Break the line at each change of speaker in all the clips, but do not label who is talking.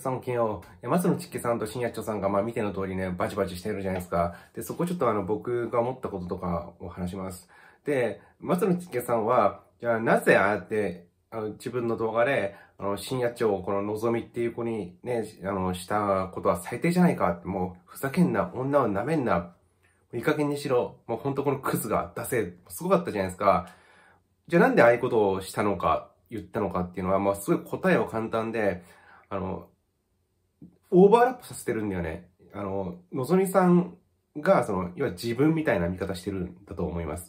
その件を、松野ちっけさんと新八丁さんが、まあ見ての通りね、バチバチしてるじゃないですか。で、そこちょっとあの、僕が思ったこととかを話します。で、松野ちっけさんは、じゃあなぜああやって、あの、自分の動画で、あの、深夜長、この望みっていう子にね、あの、したことは最低じゃないかって、もう、ふざけんな、女を舐めんな、いい加減にしろ、もうほんとこのクズが出せ、すごかったじゃないですか。じゃあなんでああいうことをしたのか、言ったのかっていうのは、まあすごい答えは簡単で、あの、オーバーラップさせてるんだよね。あの、のぞみさんが、その、要は自分みたいな見方してるんだと思います。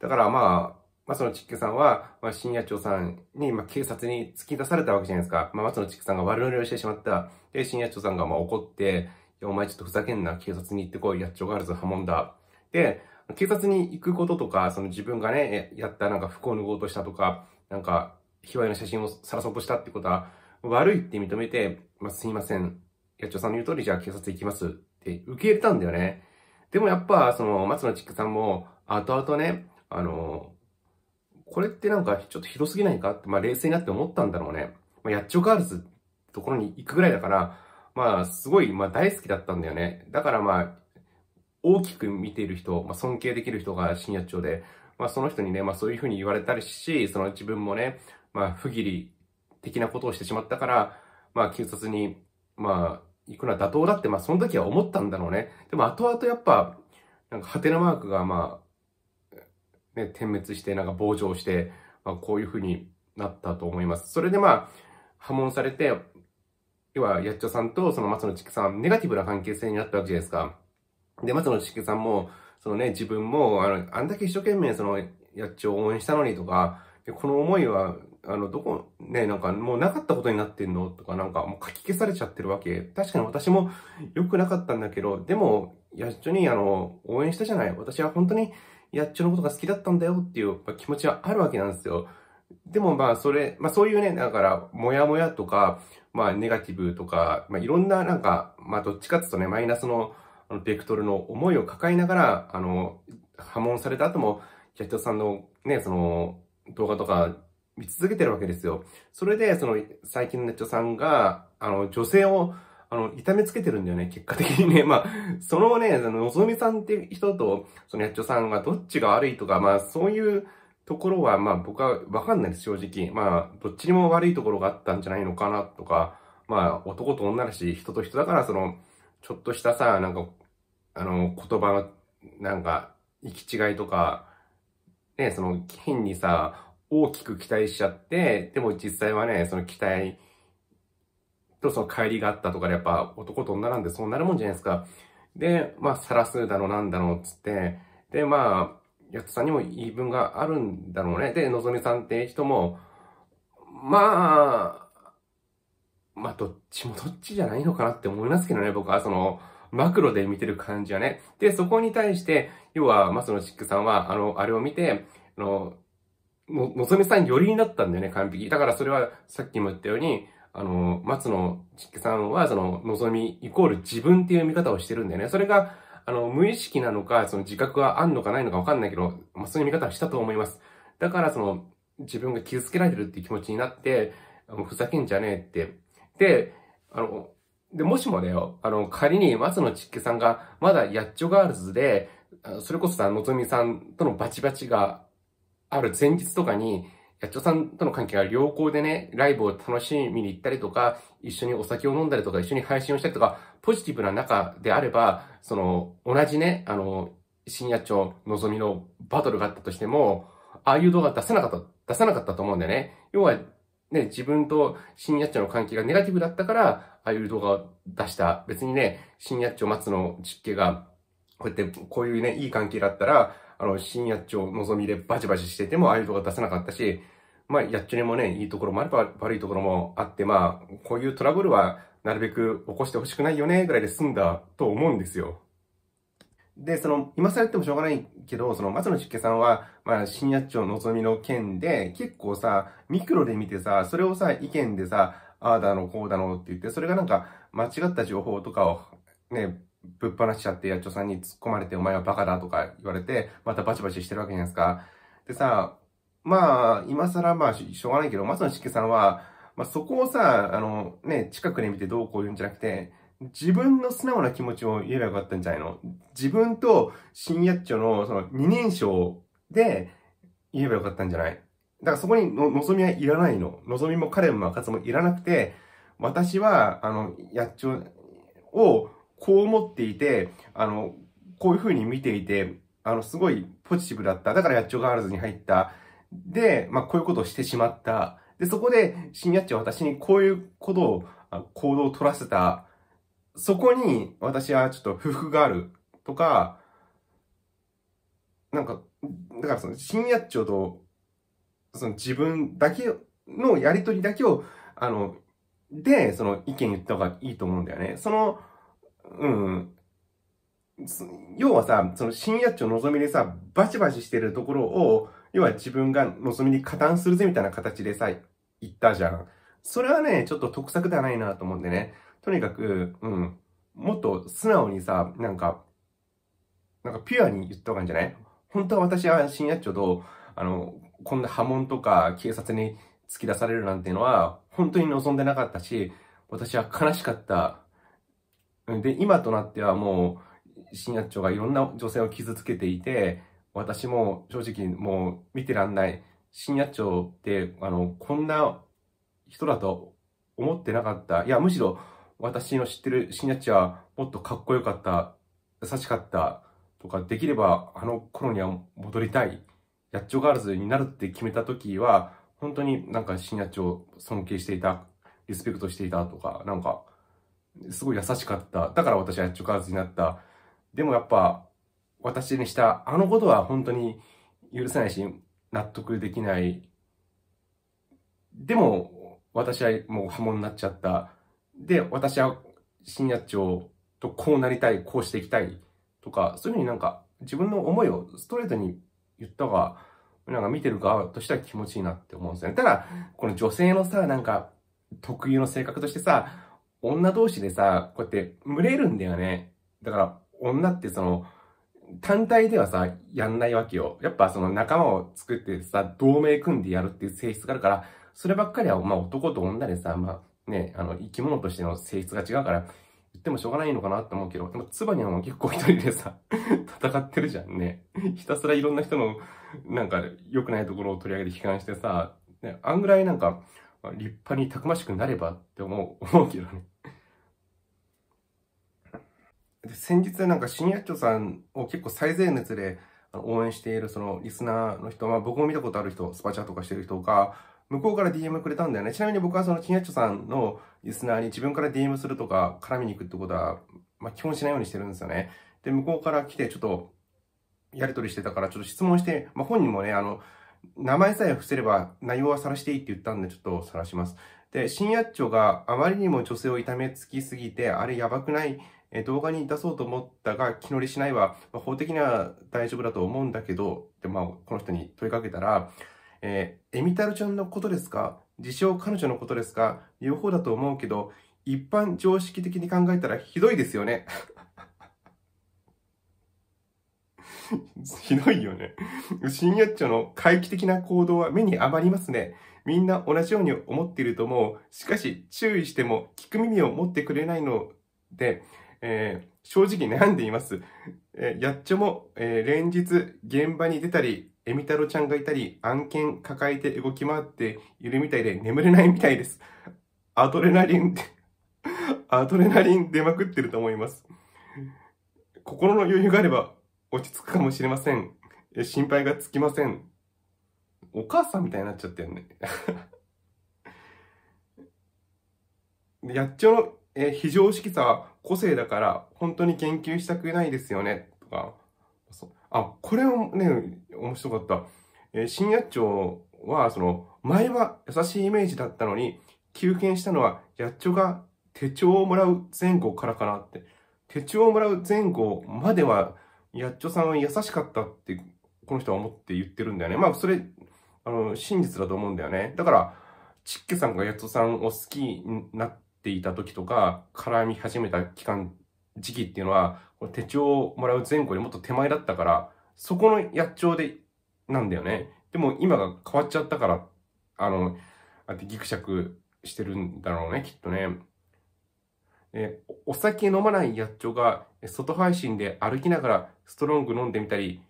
だからまあ、松野ちっけさんは、まあ、深夜長さんに、まあ、警察に突き出されたわけじゃないですか。まあ、松野ちっけさんが悪乗りをしてしまった。で、深夜長さんがまあ怒って、いや、お前ちょっとふざけんな、警察に行ってこい、やっちょがあるぞ、はもんだ。で、警察に行くこととか、その自分がね、やったなんか服を脱ごうとしたとか、なんか、卑猥な写真を晒そうとしたってことは、悪いって認めて、まあ、すいません、野鳥さんの言う通り、じゃあ警察行きますって受け入れたんだよね。でもやっぱ、その、松野ックさんも、後々ね、あの、これってなんかちょっとひどすぎないかって、まあ冷静になって思ったんだろうね。まあ、やっちょガールズところに行くぐらいだから、まあすごい、まあ大好きだったんだよね。だからまあ、大きく見ている人、まあ尊敬できる人が新八丁で、まあその人にね、まあそういうふうに言われたりし、その自分もね、まあ不義理的なことをしてしまったから、まあ警察に、まあ行くのは妥当だって、まあその時は思ったんだろうね。でも後々やっぱ、なんかハテナマークがまあ、ね、点滅して、なんか膨張して、まあこういう風になったと思います。それでまあ、破門されて、要は、やっちょさんとその松野知区さん、ネガティブな関係性になったわけじゃないですか。で、松野知区さんも、そのね、自分も、あの、あんだけ一生懸命その、やっちょを応援したのにとか、この思いはあの、どこ、ね、なんかもうなかったことになってんのとか、なんかもう書き消されちゃってるわけ。確かに私も良くなかったんだけど、でも、やっちょに、あの、応援したじゃない。私は本当に、やっちょのことが好きだったんだよっていう気持ちはあるわけなんですよ。でもまあ、それ、まあそういうね、だから、もやもやとか、まあ、ネガティブとか、まあいろんな、なんか、まあどっちかっていうとね、マイナスの、あの、ベクトルの思いを抱えながら、あの、破門された後も、キャちょさんのね、その、動画とか見続けてるわけですよ。それで、その、最近のネットさんが、あの、女性を、あの、痛めつけてるんだよね、結果的にね。まあ、そのね、その、のぞみさんっていう人と、その、ネッちょさんがどっちが悪いとか、まあ、そういうところは、まあ、僕はわかんないです、正直。まあ、どっちにも悪いところがあったんじゃないのかな、とか、まあ、男と女だし、人と人だから、その、ちょっとしたさ、なんか、あの、言葉の、なんか、行き違いとか、ね、その、金にさ、大きく期待しちゃって、でも実際はね、その期待とその帰りがあったとかでやっぱ男と女なんでそうなるもんじゃないですか。で、まあ、晒すだのなんだのつって、で、まあ、やつさんにも言い分があるんだろうね。で、のぞみさんって人も、まあ、まあ、どっちもどっちじゃないのかなって思いますけどね、僕は、その、マクロで見てる感じはね。で、そこに対して、要は、まあ、そのシックさんは、あの、あれを見て、あの、の、のぞみさん寄りになったんだよね、完璧。だからそれは、さっきも言ったように、あの、松野ちっけさんは、その、のぞみイコール自分っていう見方をしてるんだよね。それが、あの、無意識なのか、その自覚があんのかないのかわかんないけど、まあ、そういう見方をしたと思います。だから、その、自分が傷つけられてるっていう気持ちになって、あのふざけんじゃねえって。で、あの、で、もしもだよ、あの、仮に松野ちっけさんが、まだやっちょガールズで、それこそさ、のぞみさんとのバチバチがある前日とかに、やっちょさんとの関係が良好でね、ライブを楽しみに行ったりとか、一緒にお酒を飲んだりとか、一緒に配信をしたりとか、ポジティブな中であれば、その、同じね、あの、深夜町望みのバトルがあったとしても、ああいう動画出せなかった、出さなかったと思うんだよね。要は、ね、自分と深夜町の関係がネガティブだったから、ああいう動画を出した。別にね、深夜町松の実家が、こうやって、こういうね、いい関係だったら、あの、新やっ望みでバチバチしてても、ああいうとこ出せなかったし、まあ、やっちにもね、いいところもあれば悪いところもあって、まあ、こういうトラブルはなるべく起こしてほしくないよね、ぐらいで済んだと思うんですよ。で、その、今更言ってもしょうがないけど、その、松野実家さんは、まあ、新八丁望みの件で、結構さ、ミクロで見てさ、それをさ、意見でさ、ああだの、こうだのって言って、それがなんか、間違った情報とかを、ね、ぶっ放しちゃって、ちょさんに突っ込まれて、お前はバカだとか言われて、またバチバチしてるわけじゃないですか。でさ、まあ、今更まあ、しょうがないけど、松野しきさんは、まあそこをさ、あの、ね、近くで見てどうこう言うんじゃなくて、自分の素直な気持ちを言えばよかったんじゃないの自分と新ちょのその二年生で言えばよかったんじゃないだからそこにの望みはいらないの。望みも彼も赤つもいらなくて、私は、あの、ちょ。をこう思っていて、あの、こういう風に見ていて、あの、すごいポジティブだった。だからチョガールズに入った。で、まあ、こういうことをしてしまった。で、そこで、新チョは私にこういうことを、行動を取らせた。そこに、私はちょっと不服があるとか、なんか、だからその、新チョと、その自分だけのやりとりだけを、あの、で、その意見言った方がいいと思うんだよね。その、うん、要はさ、その深夜町望みでさ、バチバチしてるところを、要は自分が望みに加担するぜみたいな形でさ、言ったじゃん。それはね、ちょっと得策ではないなと思うんでね。とにかく、うん。もっと素直にさ、なんか、なんかピュアに言った方がいいんじゃない本当は私は深夜町と、あの、こんな波紋とか警察に突き出されるなんていうのは、本当に望んでなかったし、私は悲しかった。で、今となってはもう、新野丁がいろんな女性を傷つけていて、私も正直もう見てらんない。新野丁って、あの、こんな人だと思ってなかった。いや、むしろ私の知ってる新野丁はもっとかっこよかった、優しかったとか、できればあの頃には戻りたい。八丁ガールズになるって決めた時は、本当になんか新野丁を尊敬していた、リスペクトしていたとか、なんか、すごい優しかった。だから私はチョカーズになった。でもやっぱ、私にしたあのことは本当に許せないし、納得できない。でも、私はもう波紋になっちゃった。で、私は深夜長とこうなりたい、こうしていきたいとか、そういうふうになんか自分の思いをストレートに言った方が、なんか見てる側としては気持ちいいなって思うんですよね。ただ、この女性のさ、なんか特有の性格としてさ、女同士でさ、こうやって群れるんだよね。だから、女ってその、単体ではさ、やんないわけよ。やっぱその仲間を作ってさ、同盟組んでやるっていう性質があるから、そればっかりは、まあ男と女でさ、まあね、あの、生き物としての性質が違うから、言ってもしょうがないのかなって思うけど、でも、つばにはも結構一人でさ、戦ってるじゃんね。ひたすらいろんな人の、なんか、良くないところを取り上げて悲観してさ、ね、あんぐらいなんか、立派にたくましくなればって思う、思うけどね。で先日なんか新薬長さんを結構最前列で応援しているそのリスナーの人、まあ、僕も見たことある人、スパチャとかしてる人が、向こうから DM くれたんだよね。ちなみに僕はその新八丁さんのリスナーに自分から DM するとか絡みに行くってことは、まあ、基本しないようにしてるんですよね。で、向こうから来てちょっとやり取りしてたからちょっと質問して、まあ、本人もね、あの、名前さえ伏せれば内容は晒していいって言ったんでちょっと晒します。で、新薬長があまりにも女性を痛めつきすぎて、あれやばくないえ動画に出そうと思ったが、気乗りしないは、まあ、法的には大丈夫だと思うんだけど、でまあ、この人に問いかけたら、えー、エミタルちゃんのことですか自称彼女のことですか両方だと思うけど、一般常識的に考えたらひどいですよね。ひどいよね。新八丁の怪奇的な行動は目に余りますね。みんな同じように思っていると思う。しかし、注意しても聞く耳を持ってくれないので、えー、正直悩んでいます。えー、やっちょも、えー、連日現場に出たり、えみたろちゃんがいたり、案件抱えて動き回っているみたいで眠れないみたいです。アドレナリン、アドレナリン出まくってると思います。心の余裕があれば落ち着くかもしれません。心配がつきません。お母さんみたいになっちゃったよね。やっちょの、え非常識さは個性だから本当に研究したくないですよね、とか。あ、これもね、面白かった。えー、新八丁は、その、前は優しいイメージだったのに、休憩したのは、八丁が手帳をもらう前後からかなって。手帳をもらう前後までは、八丁さんは優しかったって、この人は思って言ってるんだよね。まあ、それ、あの、真実だと思うんだよね。だから、チッケさんが八丁さんを好きになっていた時とか、絡み始めた期間、時期っていうのは、手帳をもらう前後でもっと手前だったから、そこの野鳥で、なんだよね。でも今が変わっちゃったから、あの、あってギクシャクしてるんだろうね、きっとね。えお酒飲まない野鳥が外配信で歩きながらストロング飲んでみたり、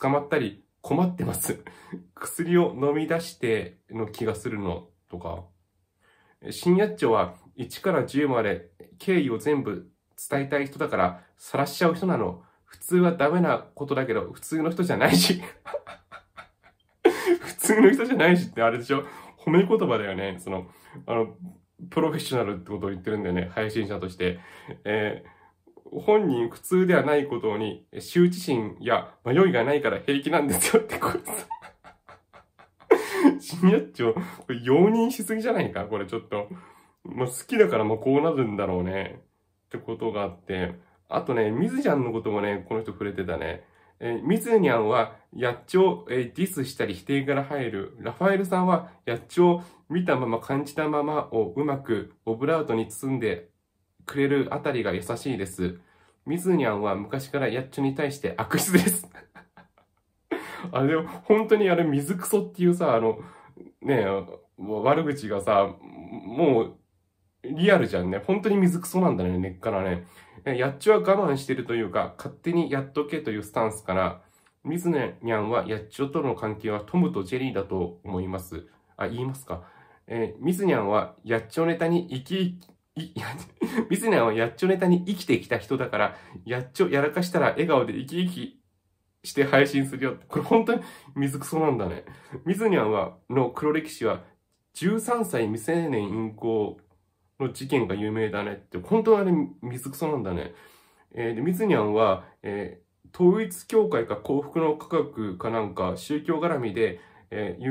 捕まったり困ってます。薬を飲み出しての気がするのとか。新八丁は1から10まで敬意を全部伝えたい人だから晒しちゃう人なの。普通はダメなことだけど、普通の人じゃないし 普通の人じゃないしってあれでしょ褒め言葉だよね。その、あの、プロフェッショナルってことを言ってるんだよね。配信者として。えー、本人普通ではないことに、羞恥心や迷いがないから平気なんですよってこと。シニアッチョ、これ容認しすぎじゃないかこれちょっと。まあ、好きだからまあこうなるんだろうね。ってことがあって。あとね、みずちゃんのこともね、この人触れてたね。えー、みずにゃんは、やっちょ、えー、ディスしたり否定から入る。ラファエルさんは、やっちょ、見たまま感じたままをうまくオブラートに包んでくれるあたりが優しいです。みずにゃんは昔からやっちょに対して悪質です。あれでも、本当にあれ、水クソっていうさ、あの、ね悪口がさ、もう、リアルじゃんね。本当に水クソなんだね、根っからね。やっちは我慢してるというか、勝手にやっとけというスタンスから、水ねにゃんはやっちょとの関係はトムとジェリーだと思います。あ、言いますか。えー、水にゃんはやっちょネタに生き、い、や、水にゃんはやっちょネタに生きてきた人だから、やっちょやらかしたら笑顔で生き生きして配信するよって。これ本当に水草なんだね。ミズニャンは、の黒歴史は、13歳未成年隠行の事件が有名だねって、本当はあれ水草なんだね。えー、で、ミズニャンは、えー、統一教会か幸福の科学かなんか宗教絡みで、えー、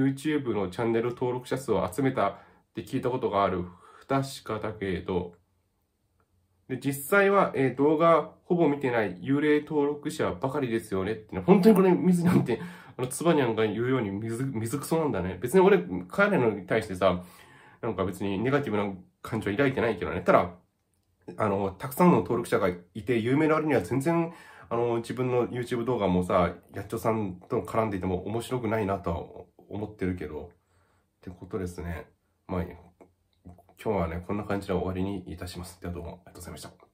YouTube のチャンネル登録者数を集めたって聞いたことがある。不確かだけど、で、実際は、えー、動画ほぼ見てない幽霊登録者ばかりですよねってね、本当にこれ水なんて、あの、つばにゃんが言うように水、水くそなんだね。別に俺、彼のに対してさ、なんか別にネガティブな感情抱いてないけどね。ただ、あの、たくさんの登録者がいて、有名なあるには全然、あの、自分の YouTube 動画もさ、やっちょさんと絡んでいても面白くないなとは思ってるけど、ってことですね。まあ、今日はね、こんな感じで終わりにいたします。ではどうもありがとうございました。